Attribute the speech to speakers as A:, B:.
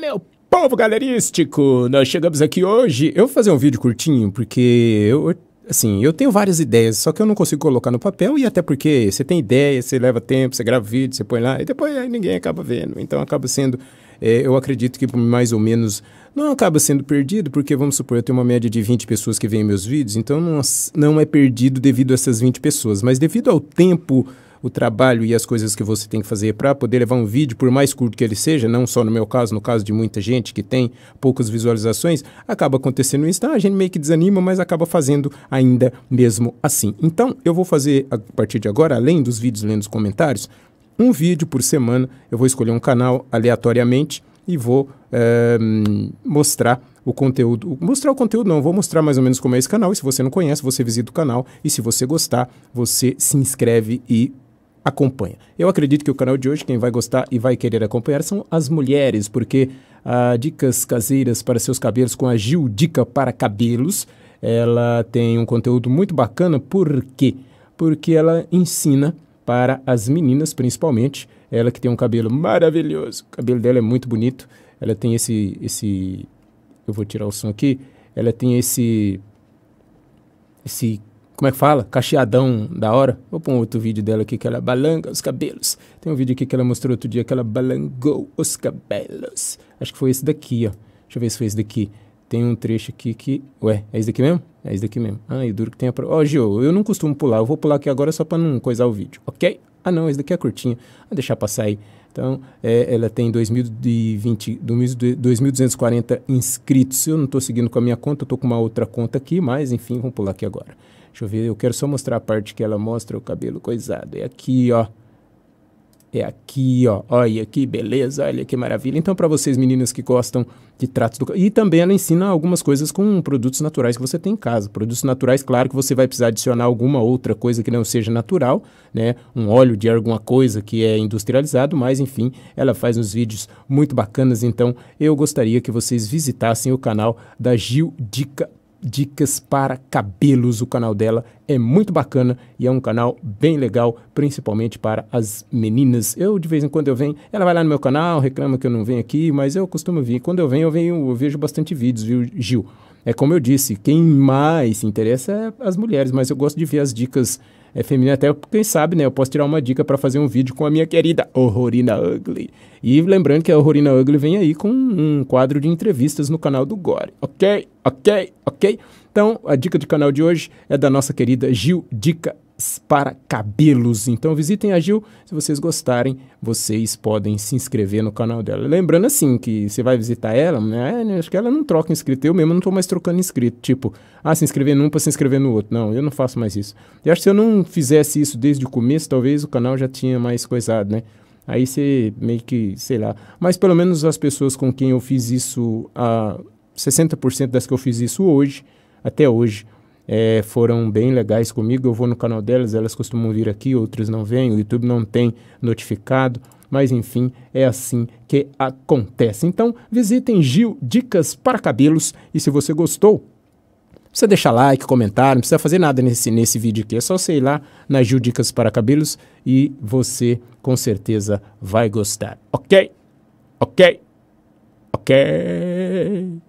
A: meu povo galerístico! Nós chegamos aqui hoje. Eu vou fazer um vídeo curtinho, porque eu, assim, eu tenho várias ideias, só que eu não consigo colocar no papel, e até porque você tem ideia, você leva tempo, você grava vídeo, você põe lá, e depois aí ninguém acaba vendo. Então acaba sendo, é, eu acredito que mais ou menos, não acaba sendo perdido, porque vamos supor, eu tenho uma média de 20 pessoas que veem meus vídeos, então não, não é perdido devido a essas 20 pessoas, mas devido ao tempo o trabalho e as coisas que você tem que fazer para poder levar um vídeo, por mais curto que ele seja, não só no meu caso, no caso de muita gente que tem poucas visualizações, acaba acontecendo isso. Então a gente meio que desanima, mas acaba fazendo ainda mesmo assim. Então eu vou fazer a partir de agora, além dos vídeos lendo os comentários, um vídeo por semana. Eu vou escolher um canal aleatoriamente e vou é, mostrar o conteúdo. Mostrar o conteúdo não, vou mostrar mais ou menos como é esse canal. E se você não conhece, você visita o canal. E se você gostar, você se inscreve e acompanha. Eu acredito que o canal de hoje, quem vai gostar e vai querer acompanhar são as mulheres, porque a Dicas Caseiras para Seus Cabelos com a Gil Dica para Cabelos, ela tem um conteúdo muito bacana, por quê? Porque ela ensina para as meninas, principalmente, ela que tem um cabelo maravilhoso, o cabelo dela é muito bonito, ela tem esse, esse eu vou tirar o som aqui, ela tem esse, esse como é que fala? Cacheadão da hora. Vou pôr um outro vídeo dela aqui que ela balanga os cabelos. Tem um vídeo aqui que ela mostrou outro dia que ela balangou os cabelos. Acho que foi esse daqui, ó. Deixa eu ver se foi esse daqui. Tem um trecho aqui que. Ué, é esse daqui mesmo? É esse daqui mesmo. Ah, e duro que tem a. Ó, oh, Gio, eu não costumo pular. Eu vou pular aqui agora só pra não coisar o vídeo, ok? Ah, não, esse daqui é curtinho. Vou ah, deixar passar aí. Então, é, ela tem 2.240 inscritos. Se eu não estou seguindo com a minha conta, eu estou com uma outra conta aqui, mas enfim, vamos pular aqui agora. Deixa eu ver, eu quero só mostrar a parte que ela mostra o cabelo coisado. É aqui, ó é aqui, ó. Olha aqui, beleza, olha que maravilha. Então, para vocês, meninas que gostam de tratos do. E também ela ensina algumas coisas com produtos naturais que você tem em casa. Produtos naturais, claro que você vai precisar adicionar alguma outra coisa que não seja natural, né? Um óleo de alguma coisa que é industrializado, mas enfim, ela faz uns vídeos muito bacanas. Então, eu gostaria que vocês visitassem o canal da Gil Dica dicas para cabelos. O canal dela é muito bacana e é um canal bem legal, principalmente para as meninas. Eu, de vez em quando, eu venho, ela vai lá no meu canal, reclama que eu não venho aqui, mas eu costumo vir. Quando eu venho, eu, venho, eu vejo bastante vídeos, viu, Gil? É como eu disse, quem mais se interessa é as mulheres, mas eu gosto de ver as dicas é feminino. Até, quem sabe, né? Eu posso tirar uma dica para fazer um vídeo com a minha querida Horrorina Ugly. E lembrando que a Horrorina Ugly vem aí com um quadro de entrevistas no canal do Gore. Ok? Ok? Ok? Então, a dica de canal de hoje é da nossa querida Gil Dica para cabelos. Então visitem a Gil, se vocês gostarem, vocês podem se inscrever no canal dela. Lembrando assim que você vai visitar ela, né? É, né acho que ela não troca inscrito, eu mesmo não estou mais trocando inscrito, tipo, ah, se inscrever num para se inscrever no outro. Não, eu não faço mais isso. E acho que se eu não fizesse isso desde o começo, talvez o canal já tinha mais coisado, né? Aí você meio que, sei lá, mas pelo menos as pessoas com quem eu fiz isso, a 60% das que eu fiz isso hoje, até hoje, é, foram bem legais comigo. Eu vou no canal delas, elas costumam vir aqui, outras não vêm, o YouTube não tem notificado. Mas enfim, é assim que acontece. Então, visitem Gil Dicas para Cabelos e se você gostou, não precisa deixar like, comentar, não precisa fazer nada nesse, nesse vídeo aqui. É só sei lá na Gil Dicas para Cabelos e você com certeza vai gostar. Ok? Ok? Ok?